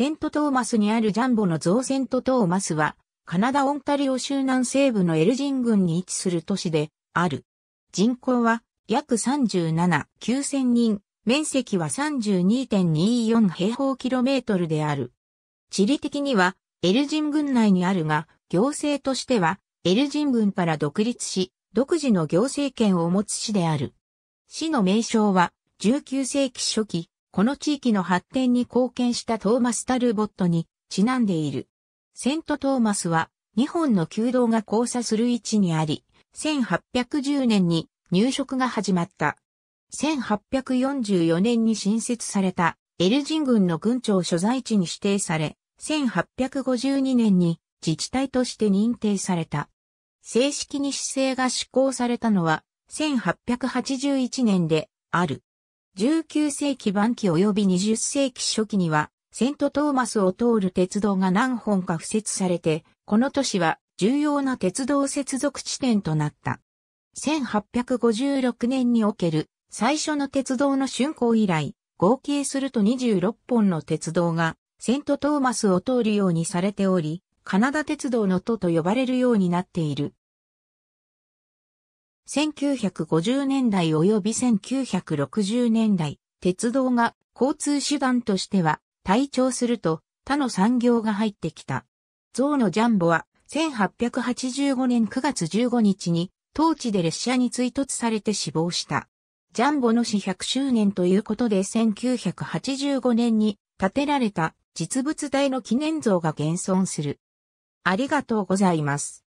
セントトーマスにあるジャンボの像セントトーマスは、カナダオンタリオ州南西部のエルジン郡に位置する都市である。人口は約37、9000人、面積は32.24平方キロメートルである。地理的にはエルジン郡内にあるが、行政としてはエルジン郡から独立し、独自の行政権を持つ市である。市の名称は19世紀初期、この地域の発展に貢献したトーマス・タルボットにちなんでいる。セント・トーマスは日本の旧道が交差する位置にあり、1810年に入植が始まった。1844年に新設されたエルジン軍の軍庁所在地に指定され、1852年に自治体として認定された。正式に市政が施行されたのは1881年である。19世紀晩期及び20世紀初期には、セントトーマスを通る鉄道が何本か付設されて、この都市は重要な鉄道接続地点となった。1856年における最初の鉄道の竣工以来、合計すると26本の鉄道がセントトーマスを通るようにされており、カナダ鉄道の都と呼ばれるようになっている。1950年代及び1960年代、鉄道が交通手段としては、退調すると他の産業が入ってきた。象のジャンボは1885年9月15日に当地で列車に追突されて死亡した。ジャンボの死100周年ということで1985年に建てられた実物大の記念像が現存する。ありがとうございます。